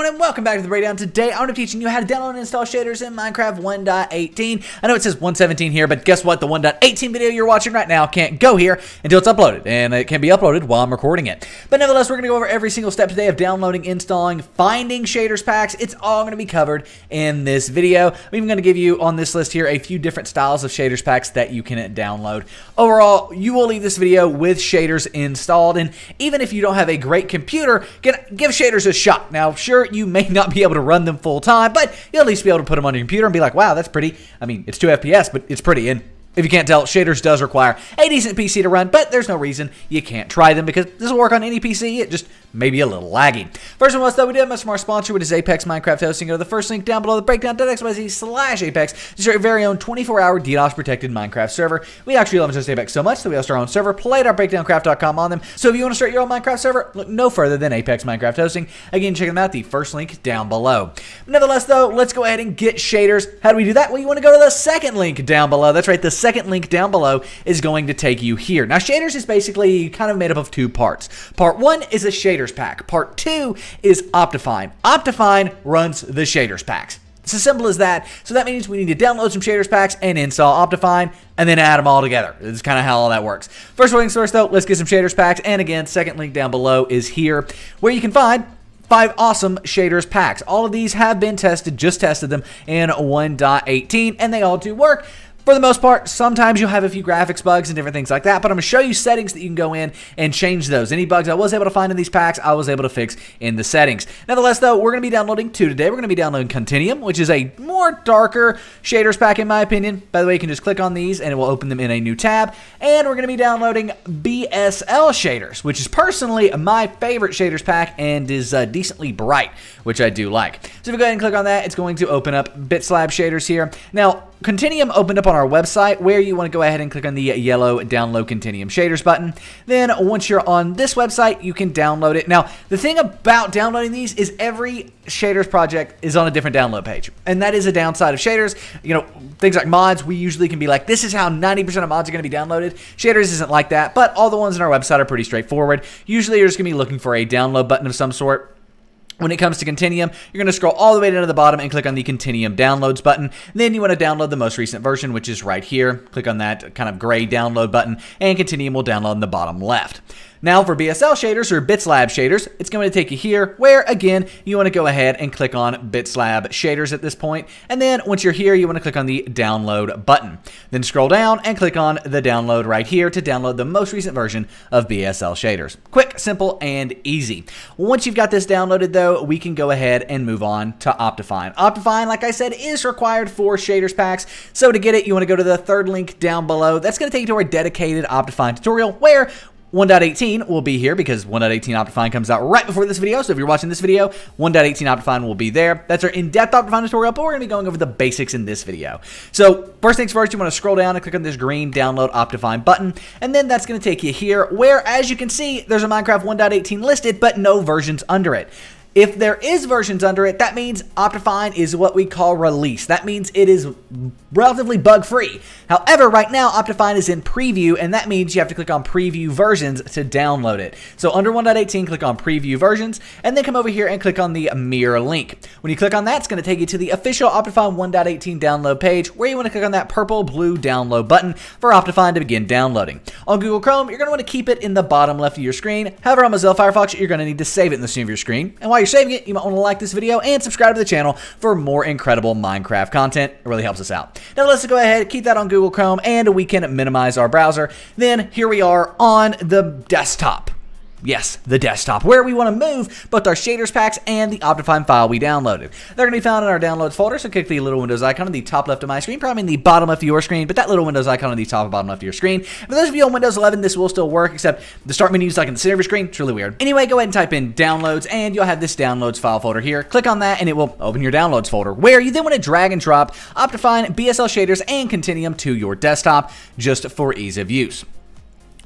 everyone and welcome back to the breakdown. Today I'm going to be teaching you how to download and install shaders in Minecraft 1.18. I know it says 1.17 here, but guess what? The 1.18 video you're watching right now can't go here until it's uploaded, and it can be uploaded while I'm recording it. But nevertheless, we're going to go over every single step today of downloading, installing, finding shaders packs. It's all going to be covered in this video. I'm even going to give you on this list here a few different styles of shaders packs that you can download. Overall, you will leave this video with shaders installed, and even if you don't have a great computer, give shaders a shot. Now, sure, you may not be able to run them full time, but you'll at least be able to put them on your computer and be like, wow, that's pretty. I mean, it's 2 FPS, but it's pretty. And if you can't tell, shaders does require a decent PC to run, but there's no reason you can't try them because this will work on any PC, it just may be a little laggy. First and foremost, though, we do have much more sponsor, which is Apex Minecraft Hosting. Go to the first link down below the breakdown.xyz slash Apex to start your very own 24-hour DDoS-protected Minecraft server. We actually love and Apex so much that we host our own server, play.breakdowncraft.com on them. So if you want to start your own Minecraft server, look no further than Apex Minecraft Hosting. Again, check them out, the first link down below. Nevertheless, though, let's go ahead and get shaders. How do we do that? Well, you want to go to the second link down below. That's right, the second link down below is going to take you here. Now, shaders is basically kind of made up of two parts. Part one is a shaders pack. Part two is Optifine. Optifine runs the shaders packs. It's as simple as that. So that means we need to download some shaders packs and install Optifine and then add them all together. This is kind of how all that works. First link source though, let's get some shaders packs. And again, second link down below is here where you can find five awesome shaders packs. All of these have been tested, just tested them in 1.18 and they all do work. For the most part, sometimes you'll have a few graphics bugs and different things like that, but I'm going to show you settings that you can go in and change those. Any bugs I was able to find in these packs, I was able to fix in the settings. Nonetheless, though, we're going to be downloading two today. We're going to be downloading Continuum, which is a more darker shaders pack in my opinion. By the way, you can just click on these and it will open them in a new tab. And we're going to be downloading BSL shaders, which is personally my favorite shaders pack and is uh, decently bright, which I do like. So if we go ahead and click on that, it's going to open up BitSlab shaders here. Now, Continuum opened up on our website where you want to go ahead and click on the yellow download Continuum shaders button. Then once you're on this website, you can download it. Now, the thing about downloading these is every shaders project is on a different download page. And that is a downside of shaders. You know, things like mods, we usually can be like, this is how 90% of mods are going to be downloaded. Shaders isn't like that, but all the ones on our website are pretty straightforward. Usually you're just going to be looking for a download button of some sort when it comes to Continuum, you're going to scroll all the way down to the bottom and click on the Continuum Downloads button. then you want to download the most recent version, which is right here. Click on that kind of gray download button, and Continuum will download in the bottom left. Now for BSL shaders or BitSlab shaders, it's going to take you here where again, you want to go ahead and click on BitSlab shaders at this point. And then once you're here, you want to click on the download button. Then scroll down and click on the download right here to download the most recent version of BSL shaders. Quick, simple, and easy. Once you've got this downloaded though, we can go ahead and move on to Optifine. Optifine, like I said, is required for shaders packs. So to get it, you want to go to the third link down below. That's going to take you to our dedicated Optifine tutorial where 1.18 will be here because 1.18 Optifine comes out right before this video. So if you're watching this video, 1.18 Optifine will be there. That's our in-depth Optifine tutorial, but we're going to be going over the basics in this video. So first things first, you want to scroll down and click on this green download Optifine button, and then that's going to take you here where, as you can see, there's a Minecraft 1.18 listed, but no versions under it. If there is versions under it, that means Optifine is what we call release. That means it is relatively bug-free. However, right now Optifine is in preview, and that means you have to click on preview versions to download it. So under 1.18, click on preview versions, and then come over here and click on the mirror link. When you click on that, it's going to take you to the official Optifine 1.18 download page, where you want to click on that purple blue download button for Optifine to begin downloading. On Google Chrome, you're going to want to keep it in the bottom left of your screen. However, on Mozilla Firefox, you're going to need to save it in the center of your screen. And while while you're saving it, you might want to like this video and subscribe to the channel for more incredible Minecraft content. It really helps us out. Now let's go ahead, keep that on Google Chrome, and we can minimize our browser. Then here we are on the desktop yes, the desktop, where we want to move both our shaders packs and the Optifine file we downloaded. They're going to be found in our downloads folder, so click the little Windows icon in the top left of my screen, probably in the bottom left of your screen, but that little Windows icon in the top and bottom left of your screen. For those of you on Windows 11, this will still work, except the start menu is like in the center of your screen. It's really weird. Anyway, go ahead and type in downloads, and you'll have this downloads file folder here. Click on that, and it will open your downloads folder, where you then want to drag and drop Optifine, BSL shaders, and Continuum to your desktop, just for ease of use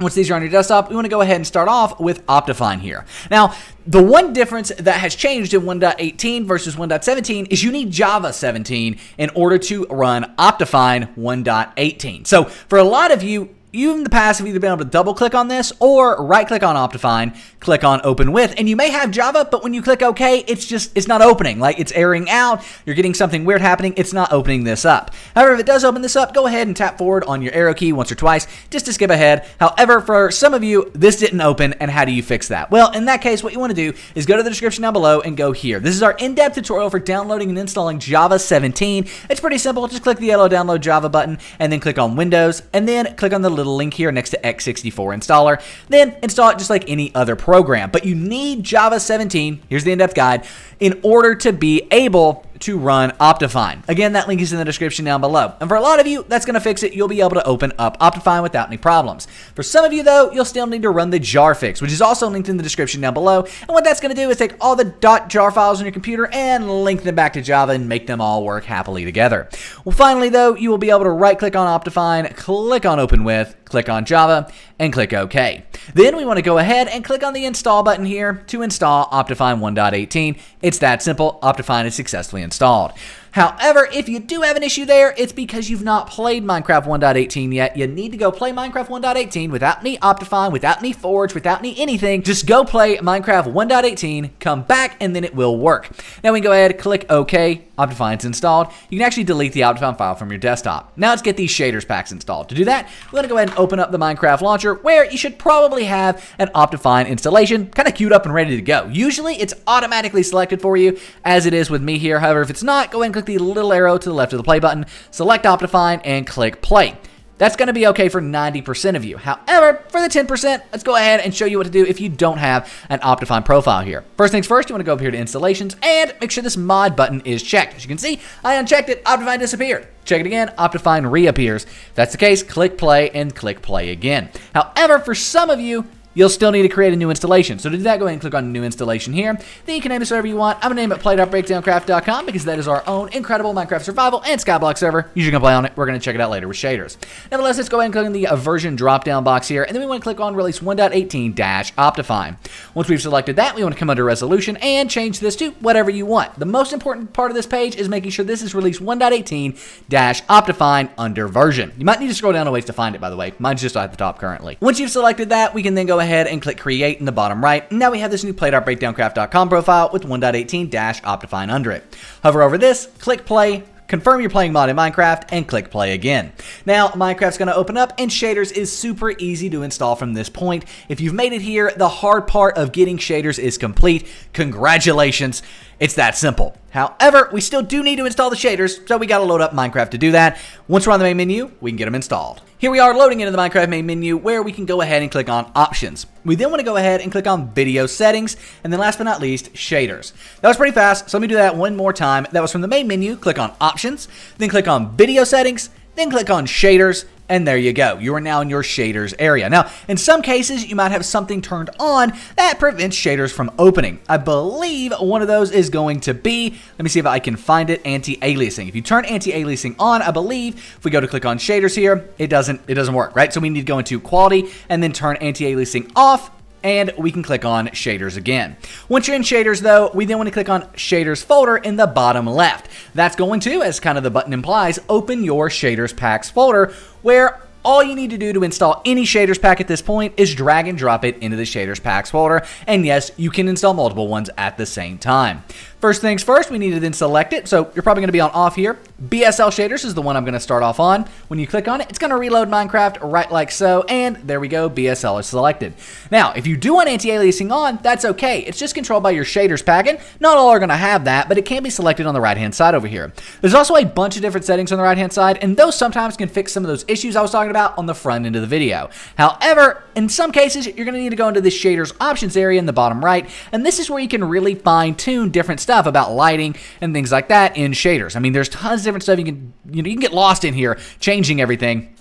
once these are on your desktop, we want to go ahead and start off with Optifine here. Now, the one difference that has changed in 1.18 versus 1.17 is you need Java 17 in order to run Optifine 1.18. So for a lot of you, you in the past have either been able to double click on this or right click on Optifine, click on open with, and you may have Java, but when you click OK, it's just, it's not opening. Like it's airing out, you're getting something weird happening, it's not opening this up. However, if it does open this up, go ahead and tap forward on your arrow key once or twice just to skip ahead. However, for some of you, this didn't open, and how do you fix that? Well, in that case, what you want to do is go to the description down below and go here. This is our in-depth tutorial for downloading and installing Java 17. It's pretty simple. Just click the yellow download Java button and then click on Windows and then click on the little link here next to x64 installer. Then install it just like any other program. But you need Java 17, here's the in-depth guide, in order to be able to run Optifine. Again, that link is in the description down below. And for a lot of you, that's going to fix it. You'll be able to open up Optifine without any problems. For some of you, though, you'll still need to run the jar fix, which is also linked in the description down below. And what that's going to do is take all the .jar files on your computer and link them back to Java and make them all work happily together. Well, finally, though, you will be able to right-click on Optifine, click on Open With, click on Java, and click OK. Then we want to go ahead and click on the install button here to install Optifine 1.18. It's that simple. Optifine is successfully installed. However, if you do have an issue there, it's because you've not played Minecraft 1.18 yet. You need to go play Minecraft 1.18 without any Optifine, without any Forge, without any anything. Just go play Minecraft 1.18, come back, and then it will work. Now we can go ahead, click OK, Optifine's installed. You can actually delete the Optifine file from your desktop. Now let's get these shaders packs installed. To do that, we're gonna go ahead and open up the Minecraft launcher where you should probably have an Optifine installation, kind of queued up and ready to go. Usually it's automatically selected for you as it is with me here. However, if it's not, go ahead and click the little arrow to the left of the play button, select Optifine, and click play. That's going to be okay for 90% of you. However, for the 10%, let's go ahead and show you what to do if you don't have an Optifine profile here. First things first, you want to go up here to installations and make sure this mod button is checked. As you can see, I unchecked it, Optifine disappeared. Check it again, Optifine reappears. If that's the case, click play and click play again. However, for some of you, you'll still need to create a new installation. So to do that, go ahead and click on new installation here. Then you can name this server you want. I'm gonna name it play.breakdowncraft.com because that is our own incredible Minecraft survival and skyblock server. You to play on it. We're gonna check it out later with shaders. Nevertheless, let's go ahead and click on the uh, version drop-down box here, and then we wanna click on release 1.18-Optifine. Once we've selected that, we wanna come under resolution and change this to whatever you want. The most important part of this page is making sure this is release 1.18-Optifine under version. You might need to scroll down a ways to find it, by the way. Mine's just at the top currently. Once you've selected that, we can then go ahead and click create in the bottom right. Now we have this new play.breakdowncraft.com profile with 1.18-Optifine under it. Hover over this, click play, confirm you're playing mod in Minecraft, and click play again. Now, Minecraft's gonna open up, and shaders is super easy to install from this point. If you've made it here, the hard part of getting shaders is complete. Congratulations, it's that simple. However, we still do need to install the shaders, so we gotta load up Minecraft to do that. Once we're on the main menu, we can get them installed. Here we are loading into the Minecraft main menu where we can go ahead and click on options. We then wanna go ahead and click on video settings, and then last but not least, shaders. That was pretty fast, so let me do that one more time. That was from the main menu, click on options, then click on video settings, then click on shaders, and there you go. You are now in your shaders area. Now, in some cases, you might have something turned on that prevents shaders from opening. I believe one of those is going to be, let me see if I can find it, anti-aliasing. If you turn anti-aliasing on, I believe, if we go to click on shaders here, it doesn't, it doesn't work, right? So we need to go into quality and then turn anti-aliasing off and we can click on shaders again. Once you're in shaders though, we then want to click on shaders folder in the bottom left. That's going to, as kind of the button implies, open your shaders packs folder where all you need to do to install any shaders pack at this point is drag and drop it into the shaders packs folder, and yes, you can install multiple ones at the same time. First things first, we need to then select it, so you're probably going to be on off here. BSL shaders is the one I'm going to start off on. When you click on it, it's going to reload Minecraft right like so, and there we go, BSL is selected. Now, if you do want anti-aliasing on, that's okay. It's just controlled by your shaders packet. Not all are going to have that, but it can be selected on the right-hand side over here. There's also a bunch of different settings on the right-hand side, and those sometimes can fix some of those issues I was talking talking about on the front end of the video. However, in some cases, you're going to need to go into the shaders options area in the bottom right, and this is where you can really fine tune different stuff about lighting and things like that in shaders. I mean, there's tons of different stuff you can, you know, you can get lost in here changing everything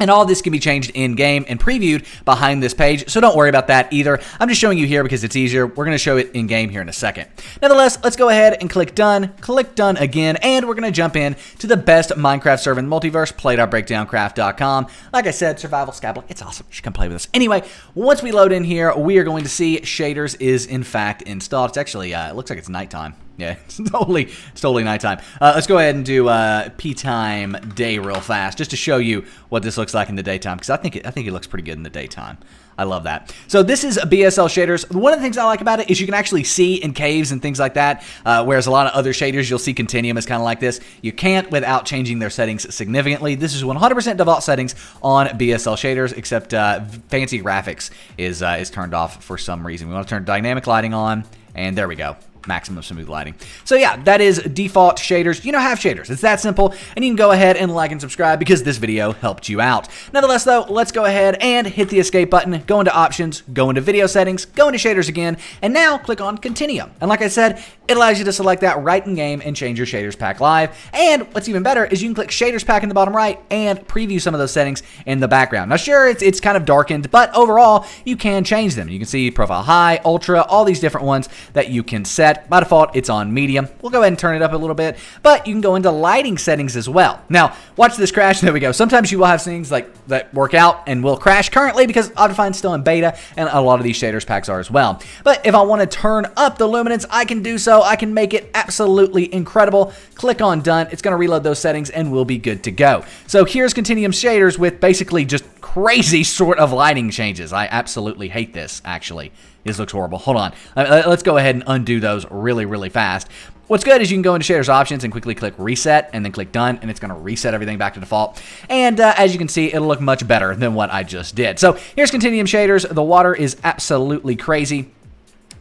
and all this can be changed in game and previewed behind this page, so don't worry about that either. I'm just showing you here because it's easier. We're gonna show it in game here in a second. Nonetheless, let's go ahead and click done, click done again, and we're gonna jump in to the best Minecraft server in the multiverse, play.breakdowncraft.com. Like I said, survival scabble, it's awesome. You should come play with us. Anyway, once we load in here, we are going to see shaders is in fact installed. It's actually, uh, it looks like it's nighttime. Yeah, it's totally, it's totally nighttime. Uh, let's go ahead and do uh, P-time day real fast, just to show you what this looks like in the daytime, because I think it, I think it looks pretty good in the daytime. I love that. So this is BSL shaders. One of the things I like about it is you can actually see in caves and things like that, uh, whereas a lot of other shaders you'll see Continuum is kind of like this. You can't without changing their settings significantly. This is 100% default settings on BSL shaders, except uh, fancy graphics is, uh, is turned off for some reason. We want to turn dynamic lighting on, and there we go maximum smooth lighting. So yeah, that is default shaders. You know, have shaders. It's that simple. And you can go ahead and like and subscribe because this video helped you out. Nonetheless though, let's go ahead and hit the escape button, go into options, go into video settings, go into shaders again, and now click on Continuum. And like I said, it allows you to select that right in game and change your shaders pack live. And what's even better is you can click shaders pack in the bottom right and preview some of those settings in the background. Now sure, it's, it's kind of darkened, but overall you can change them. You can see profile high, ultra, all these different ones that you can set that. By default, it's on medium. We'll go ahead and turn it up a little bit, but you can go into lighting settings as well. Now, watch this crash. There we go. Sometimes you will have things like that work out and will crash currently because is still in beta and a lot of these shaders packs are as well. But if I want to turn up the luminance, I can do so. I can make it absolutely incredible. Click on done. It's going to reload those settings and we'll be good to go. So here's Continuum shaders with basically just crazy sort of lighting changes. I absolutely hate this actually. This looks horrible. Hold on. Uh, uh, let's go ahead and undo those really, really fast. What's good is you can go into Shaders Options and quickly click Reset and then click Done, and it's going to reset everything back to default. And uh, as you can see, it'll look much better than what I just did. So here's Continuum Shaders. The water is absolutely crazy.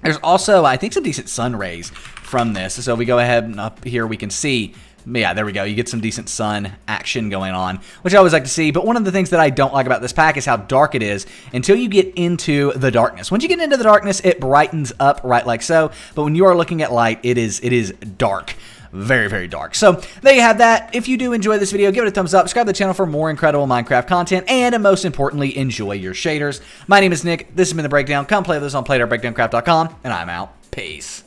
There's also, I think, some decent sun rays from this. So if we go ahead and up here, we can see yeah, there we go. You get some decent sun action going on, which I always like to see. But one of the things that I don't like about this pack is how dark it is until you get into the darkness. Once you get into the darkness, it brightens up right like so. But when you are looking at light, it is it is dark very, very dark. So there you have that. If you do enjoy this video, give it a thumbs up, subscribe to the channel for more incredible Minecraft content, and most importantly, enjoy your shaders. My name is Nick. This has been The Breakdown. Come play with us on PlayDarkBreakdownCraft.com, and I'm out. Peace.